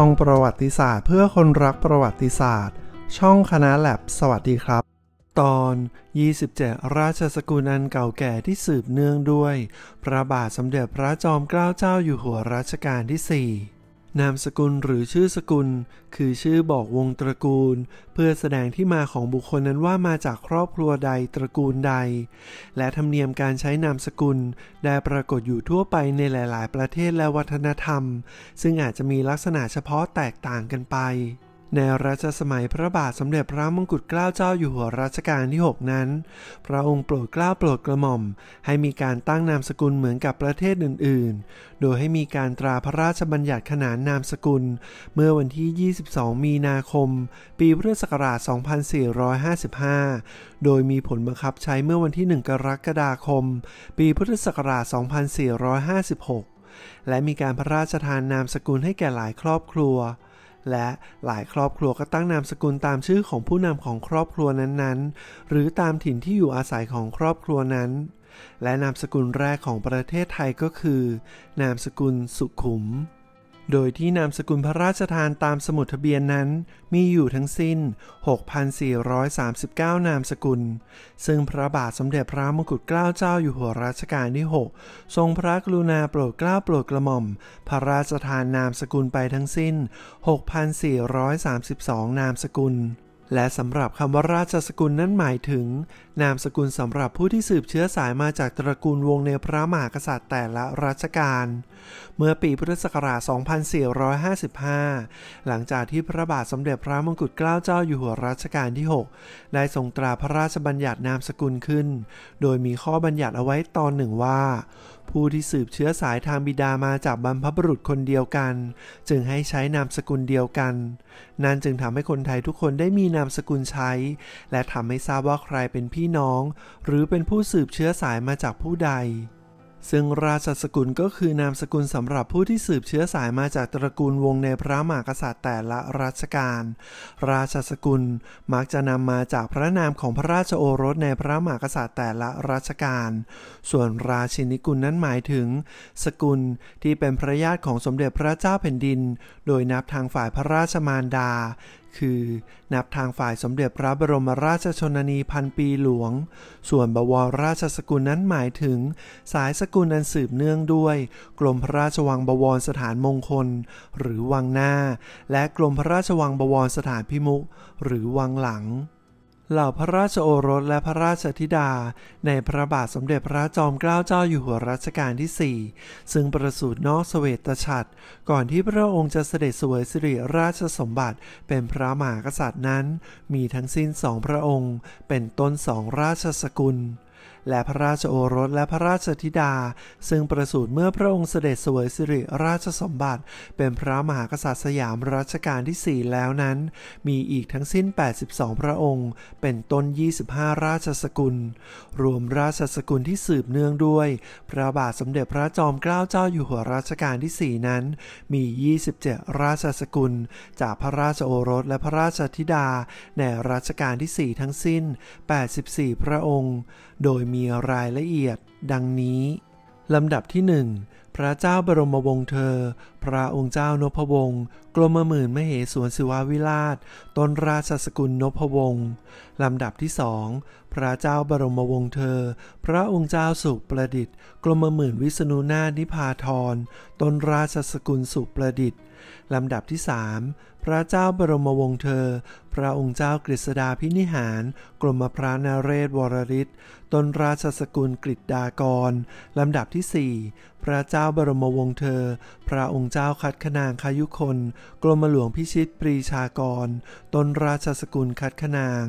ช่องประวัติศาสตร์เพื่อคนรักประวัติศาสตร์ ช่องคณะแลบสวัสดีครับ ตอน 27 ราชสกุลอันเก่าแก่ที่สืบเนื่องด้วยพระบาทสมเด็จพระจอมเกล้าเจ้าอยู่หัวรัชกาลที่ 4นามสกุลหรือชื่อสกุล คือชื่อบอกวงตระกูล เพื่อแสดงที่มาของบุคคลนั้นว่ามาจากครอบครัวใดตระกูลใด และธรรมเนียมการใช้นามสกุลได้ปรากฏอยู่ทั่วไปในหลายๆ ประเทศและวัฒนธรรม ซึ่งอาจจะมีลักษณะเฉพาะแตกต่างกันไปในรัชสมัยพระบาทสมเด็จพระมงกุฎเกล้าเจ้าอยู่หัวรัชกาลที่ 6 นั้น พระองค์โปรดเกล้าโปรดกระหม่อม ให้มีการตั้งนามสกุลเหมือนกับประเทศอื่น ๆ โดยให้มีการตราพระราชบัญญัติขนานนามสกุล เมื่อวันที่ 22 มีนาคม ปีพุทธศักราช 2455 โดยมีผลบังคับใช้เมื่อวันที่ 1 กรกฎาคม ปีพุทธศักราช 2456 และมีการพระราชทานนามสกุลให้แก่หลายครอบครัวและหลายครอบครัวก็ตั้งนามสกุลตามชื่อของผู้นำของครอบครัวนั้นๆ หรือตามถิ่นที่อยู่อาศัยของครอบครัวนั้น และนามสกุลแรกของประเทศไทยก็คือ นามสกุลสุขุมโดยที่นามสกุลพระราชทานตามสมุดทะเบียนนั้นมีอยู่ทั้งสิ้น 6,439 นามสกุล ซึ่งพระบาทสมเด็จพระมงกุฎเกล้าเจ้าอยู่หัวรัชกาลที่ 6 ทรงพระกรุณาโปรดเกล้าโปรดกระหม่อมพระราชทานนามสกุลไปทั้งสิ้น 6,432 นามสกุลและสำหรับคำว่าราชสกุลนั้นหมายถึง นามสกุลสำหรับผู้ที่สืบเชื้อสายมาจากตระกูลวงในพระมหากษัตริย์แต่ละรัชกาลเมื่อปีพุทธศักราช 2455 หลังจากที่พระบาทสมเด็จพระมงกุฎเกล้าเจ้าอยู่หัวรัชกาลที่ 6 ได้ทรงตราพระราชบัญญัตินามสกุลขึ้น โดยมีข้อบัญญัติเอาไว้ตอนหนึ่งว่าผู้ที่สืบเชื้อสายทางบิดามาจากบรรพบุรุษคนเดียวกัน จึงให้ใช้นามสกุลเดียวกัน นั่นจึงทำให้คนไทยทุกคนได้มีนามสกุลใช้ และทำให้ทราบว่าใครเป็นพี่น้อง หรือเป็นผู้สืบเชื้อสายมาจากผู้ใดซึ่งราชสกุลก็คือนามสกุลสำหรับผู้ที่สืบเชื้อสายมาจากตระกูลวงในพระมหากษัตริย์แต่ละรัชกาล ราชสกุลมักจะนำมาจากพระนามของพระราชโอรสในพระมหากษัตริย์แต่ละรัชกาล ส่วนราชินิกุลนั้นหมายถึง สกุลที่เป็นพระญาติของสมเด็จพระเจ้าแผ่นดิน โดยนับทางฝ่ายพระราชมารดาคือนับทางฝ่ายสมเด็จพระบรมราชชนนีพันปีหลวง ส่วนบวรราชสกุลนั้นหมายถึง สายสกุลอันสืบเนื่องด้วยกรมพระราชวังบวรสถานมงคล หรือวังหน้า และกรมพระราชวังบวรสถานพิมุขหรือวังหลังเหล่าพระราชโอรสและพระราชธิดา ในพระบาทสมเด็จพระจอมเกล้าเจ้าอยู่หัวรัชกาลที่ 4 ซึ่งประสูตินอกสเสวตฉัตรก่อนที่พระองค์จะเสด็จสวยสิริราชสมบัติเป็นพระมหากษัตริย์นั้น มีทั้งสิ้นสองพระองค์ เป็นต้นสองราชสกุลและพระราชโอรสและพระราชธิดา ซึ่งประสูติเมื่อพระองค์เสด็จเสวยสิริราชสมบัติ เป็นพระมหากษัตริย์สยามรัชกาลที่ 4 แล้วนั้น มีอีกทั้งสิ้น 82 พระองค์ เป็นต้น 25 ราชสกุล รวมราชสกุลที่สืบเนื่องด้วย พระบาทสมเด็จพระจอมเกล้าเจ้าอยู่หัวรัชกาลที่ 4 นั้น มี 27 ราชสกุล จากพระราชโอรสและพระราชธิดาในรัชกาลที่4ทั้งสิ้น84พระองค์ โดยมีีรายละเอียดดังนี้ลำดับที่หนึ่งพระเจ้าบรมวงศ์เธอ พระองค์เจ้านพวงศ์กรมหมื่นมเหสวนสิวาวิราชตนราชสกุลนพวงศ์ลำดับที่สองพระเจ้าบรมวงศ์เธอ พระองค์เจ้าสุประดิษฐ์กรมหมื่นวิษณุนาถนิพาธรตนราชสกุลสุประดิษฐ์ลำดับที่3พระเจ้าบรมวงศ์เธอ พระองค์เจ้ากฤษดาพินิหาร กรมพระนาเรศวรริศตนราชสกุลกฤษดากร ลำดับที่4พระเจ้าบรมวงศ์เธอ พระองค์เจ้าคัดขนางคายุคน กรมหลวงพิชิตปรีชากร ตนราชสกุลคัดขนาง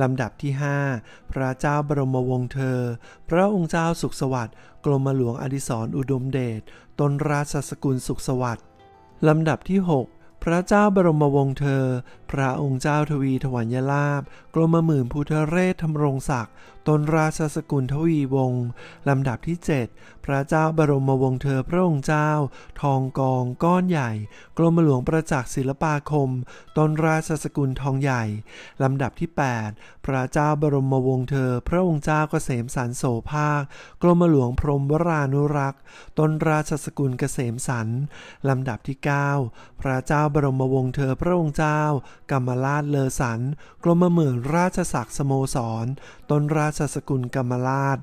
ลำดับที่5พระเจ้าบรมวงศ์เธอ พระองค์เจ้าสุขสวัสดิ์ กรมหลวงอดิศรอุดมเดช ตนราชสกุลสุขสวัสดิ์ลำดับที่6พระเจ้าบรมวงศ์เธอ พระองค์เจ้าทวีถวัญยลาบกรมหมื่นภูทะเรศธรรมรงศักดิ์ตนราชสกุลทวีวงศ์ลำดับที่ 7 พระเจ้าบรมวงศ์เธอ พระองค์เจ้าทองกองก้อนใหญ่กรมหลวงประจักษ์ศิลปาคมตนราชสกุลทองใหญ่ลำดับที่ 8 พระเจ้าบรมวงศ์เธอ พระองค์เจ้าเกษมสันโสภาคกรมหลวงพรมวรานุรักษ์ตนราชสกุลเกษมสันลำดับที่9พระเจ้าบรมวงศ์เธอพระองค์เจ้า กรรมราชเลอสันกรมหมือนราชศักดิ์สโมสรต้นราชสกุลกรรมราช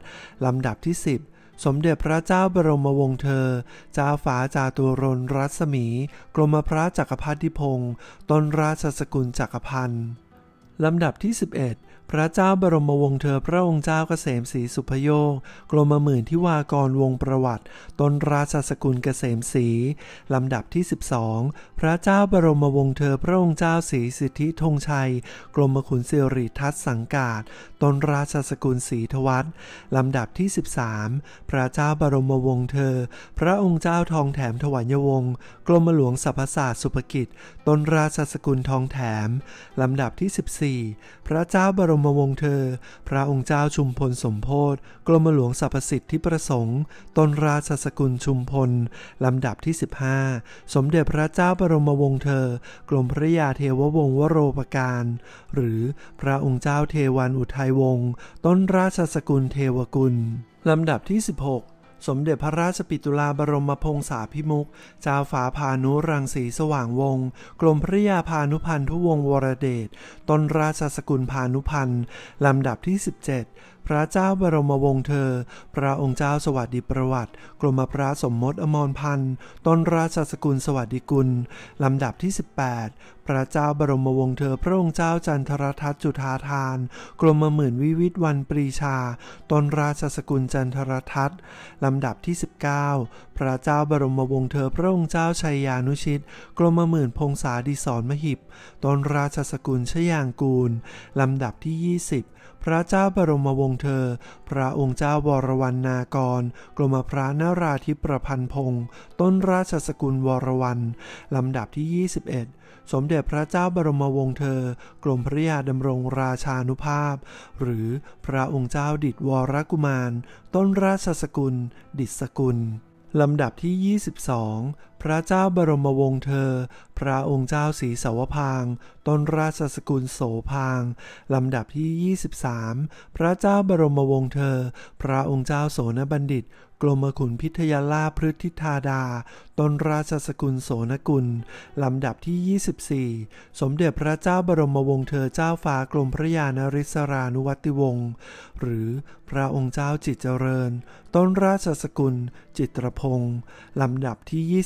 ลำดับที่ 10 สมเด็จพระเจ้าบรมวงศ์เธอ เจ้าฟ้าจาตุรนรัศมี กรมพระจักรพรรดิพงศ์ต้นราชสกุลจักรพันธ์ลำดับที่ 11พระเจ้าบรมวงศ์เธอพระองค์เจ้าเกษมศรีสุพโยกกรมหมื่นที่วากรวงประวัติ ตนราชสกุลเกษมศรีลำดับที่ 12 พระเจ้าบรมวงศ์เธอพระองค์เจ้าศรีสิทธิธงชัย กรมขุนเสรีทัศสังกาศตนราชสกุลศรีทวัตลำดับที่ 13 พระเจ้าบรมวงศ์เธอ พระองค์เจ้าทองแถมถวัญยวงศ์กรมหลวงสรรพศาสตร์สุภกิจ ตนราชสกุลทองแถม ลำดับที่ 14 พระเจ้าบรมมวงศ์เธอ พระองค์เจ้าชุมพลสมโพธกรมหลวงสรรพสิทธิที่ประสงค์ตนราชสกุลชุมพลลำดับที่ 15 สมเด็จพระเจ้าบรมวงศ์เธอกรมพระยาเทววงศ์วโรปการ หรือพระองค์เจ้าเทวันอุทัยวงศ์ต้นราชสกุลเทวกุลลำดับที่ 16สมเด็จพระราชปิตุลาบรมพงษาพิมุกจ้าฝาพานุรังสีสว่างวงกรมพระยาพานุพันธุวงศ์วรเดช ต้นราชสกุลพานุพันธ์ลำดับที่ 17พระเจ้าบรมวงศ์เธอ พระองค์เจ้าสวัสดีประวัติ กรมพระสมมติอมรพันธ์ต้นราชสกุลสวัสดิกุลลำดับที่18พระเจ้าบรมวงศ์เธอ พระองค์เจ้าจันทรทัตจุธาทานกรมหมื่นวิวิตวันปรีชาต้นราชสกุลจันทรทัตลำดับที่19พระเจ้าบรมวงศ์เธอพระองค์เจ้าชัยยานุชิต กรมหมื่นพงษาดิศรมหิบตนราชสกุลชยางกูลลำดับที่20พระเจ้าบรมวงศ์เธอ พระองค์เจ้าวรวรรณากร กรมพระนาราธิประพันธ์พงศ์ต้นราชสกุลวรวรรณ ลำดับที่ 21 สมเด็จพระเจ้าบรมวงศ์เธอกรมพระยาดำรงราชานุภาพ หรือพระองค์เจ้าดิดวรกุมาร ต้นราชสกุล ดิศสกุลลำดับที่ 22 พระเจ้าบรมวงศ์เธอ พระองค์เจ้าศรีสาวพางต้นราชสกุลโสพาง ลำดับที่ 23 พระเจ้าบรมวงศ์เธอ พระองค์เจ้าโสนบัณฑิต กรมขุนพิทยาลาพฤทธิธาดา ต้นราชสกุล โสนกุล ลำดับที่ 24 สมเด็จพระเจ้าบรมวงศ์เธอเจ้าฟ้า กรมพระยานริศรานุวัติวงศ์ หรือพระองค์เจ้าจิตเจริญต้นราชสกุลจิตรพงศ์ลำดับที่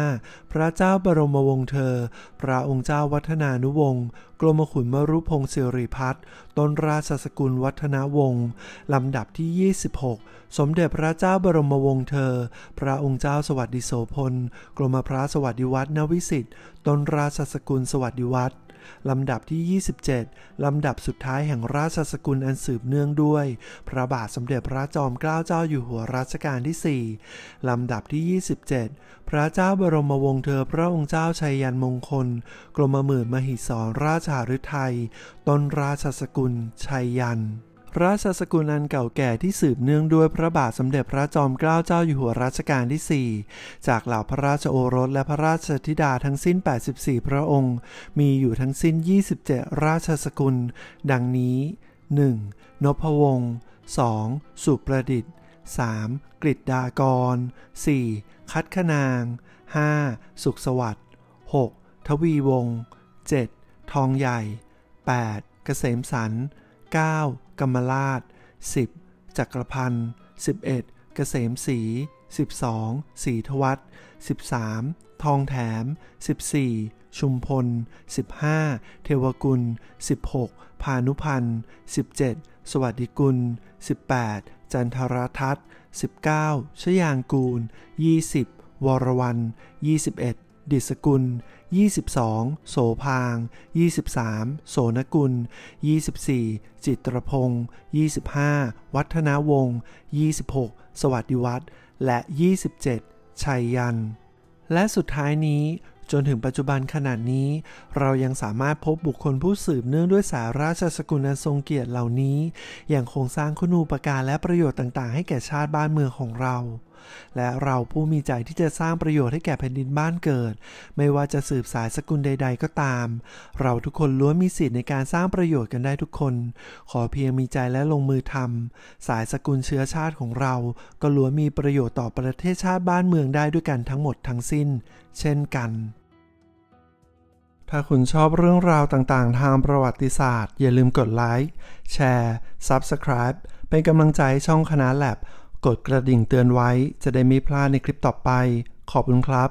25 พระเจ้าบรมวงศ์เธอ พระองค์เจ้าวัฒนานุวงศ์ กรมขุนมรุพงศ์สิริพัฒน์ต้นราชสกุลวัฒนาวงศ์ ลำดับที่ 26 สมเด็จพระเจ้าบรมวงศ์เธอ พระองค์เจ้าสวัสดิโสพล กรมพระสวัสดิวัฒนวิสิทธิ์ต้นราชสกุลสวัสดิวัฒน์ลำดับที่ 27 ลำดับสุดท้ายแห่งราชสกุลอันสืบเนื่องด้วย พระบาทสมเด็จพระจอมเกล้าเจ้าอยู่หัวรัชกาลที่ 4 ลำดับที่ 27 พระเจ้าบรมวงศ์เธอพระองค์เจ้าชัยยันมงคลกรมหมื่นมหิศรราชหฤทัยต้นราชสกุลชัยยันราชสกุลอันเก่าแก่ที่สืบเนื่องด้วยพระบาทสมเด็จพระจอมเกล้าเจ้าอยู่หัวรัชกาลที่ 4 จากเหล่าพระราชโอรสและพระราชธิดาทั้งสิ้น 84 พระองค์ มีอยู่ทั้งสิ้น 27 ราชสกุล ดังนี้ 1. นพวงศ์ 2. สุประดิษฐ์ 3. กฤิดากร 4. คัดขนาง 5. สุขสวัสดิ์ 6. ทวีวงศ์ 7. ทองใหญ่ 8. เกษมสรร 9. กรรมราช 10. จักรพันธ์ 11. เกษมศรี 12. ศรีทวัต 13. ทองแถม 14. ชุมพล 15. เทวกุล 16. พานุพันธ์ 17. สวัสดิกุล 18. จันทรทัศน์ 19. ชยางกูล 20 วรวัน21ดิศกุล 22โสพาง 23โสนกุล 24 จิตรพงศ์25 วัฒนาวงศ์ 26 สวัสดิวัฒน์และ 27ชัยยัน และสุดท้ายนี้ จนถึงปัจจุบันขนาดนี้เรายังสามารถพบบุคคลผู้สืบเนื่องด้วยสาราชสกุลทรงเกียรติเหล่านี้อย่างคงสร้างคุณูปการและประโยชน์ต่างๆ ให้แก่ชาติบ้านเมืองของเราและเราผู้มีใจที่จะสร้างประโยชน์ให้แก่แผ่นดินบ้านเกิด ไม่ว่าจะสืบสายสกุลใดๆ ก็ตาม เราทุกคนล้วนมีสิทธิ์ในการสร้างประโยชน์กันได้ทุกคน ขอเพียงมีใจและลงมือทำสายสกุลเชื้อชาติของเรา ก็ล้วนมีประโยชน์ต่อประเทศชาติบ้านเมืองได้ด้วยกันทั้งหมดทั้งสิ้น เช่นกัน ถ้าคุณชอบเรื่องราวต่างๆ ทางประวัติศาสตร์อย่าลืมกดไลค์แชร์ Subscribe เป็นกำลังใจช่องคณะแลบกดกระดิ่งเตือนไว้จะได้ไม่พลาดในคลิปต่อไป ขอบคุณครับ